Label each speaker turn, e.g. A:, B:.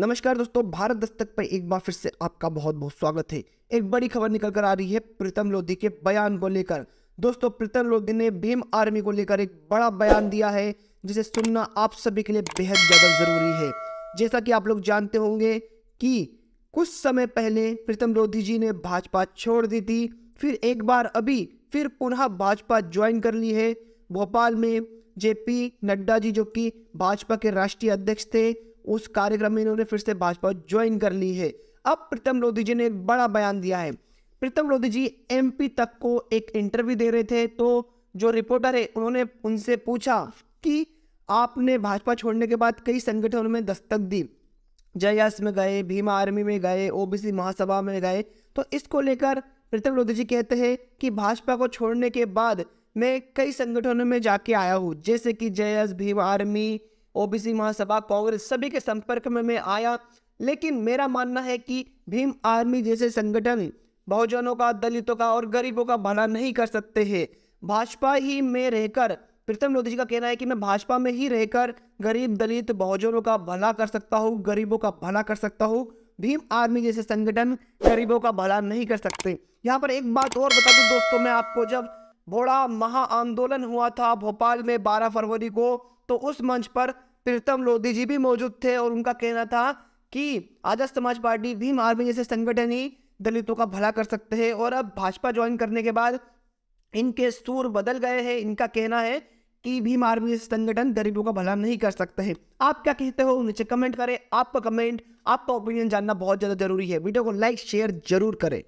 A: नमस्कार दोस्तों भारत दस्तक पर एक बार फिर से आपका बहुत बहुत स्वागत है एक बड़ी खबर निकल कर आ रही है प्रीतम लोधी के बयान को लेकर दोस्तों प्रीतम लोधी ने भीम आर्मी को लेकर एक बड़ा बयान दिया है जिसे सुनना आप सभी के लिए बेहद ज़्यादा ज़रूरी है जैसा कि आप लोग जानते होंगे कि कुछ समय पहले प्रीतम लोधी जी ने भाजपा छोड़ दी थी फिर एक बार अभी फिर पुनः भाजपा ज्वाइन कर ली है भोपाल में जेपी नड्डा जी जो कि भाजपा के राष्ट्रीय अध्यक्ष थे उस कार्यक्रम में इन्होंने फिर से भाजपा ज्वाइन कर ली है अब प्रीतम लोधी जी ने एक बड़ा बयान दिया है प्रीतम लोधी जी एम तक को एक इंटरव्यू दे रहे थे तो जो रिपोर्टर है उन्होंने उनसे पूछा कि आपने भाजपा छोड़ने के बाद कई संगठनों में दस्तक दी जयास में गए भीमा आर्मी में गए ओबीसी महासभा में गए तो इसको लेकर प्रीतम लोधी जी कहते हैं कि भाजपा को छोड़ने के बाद मैं कई संगठनों में जाके आया हूँ जैसे कि जयस भीम आर्मी ओबीसी महासभा कांग्रेस सभी के संपर्क में मैं आया लेकिन मेरा मानना है कि भीम आर्मी जैसे संगठन बहुजनों का दलितों का और गरीबों का भला नहीं कर सकते हैं भाजपा ही में रहकर प्रीतम लोधी जी का कहना है कि मैं भाजपा में ही रहकर गरीब दलित बहुजनों का भला कर सकता हूँ गरीबों का भला कर सकता हूँ भीम आर्मी जैसे संगठन गरीबों का भला नहीं कर सकते यहाँ पर एक बात और बता दूँ दोस्तों मैं आपको जब बड़ा महा आंदोलन हुआ था भोपाल में 12 फरवरी को तो उस मंच पर प्रीतम लोधी जी भी मौजूद थे और उनका कहना था कि आजाद समाज पार्टी भीम आर्मी जैसे संगठन ही दलितों का भला कर सकते हैं और अब भाजपा ज्वाइन करने के बाद इनके सूर बदल गए हैं इनका कहना है कि भीम आर्मी जैसे संगठन गरीबों का भला नहीं कर सकते हैं आप क्या कहते हो नीचे कमेंट करें आपका कमेंट आपका ओपिनियन जानना बहुत ज़्यादा जरूरी है वीडियो को लाइक शेयर जरूर करें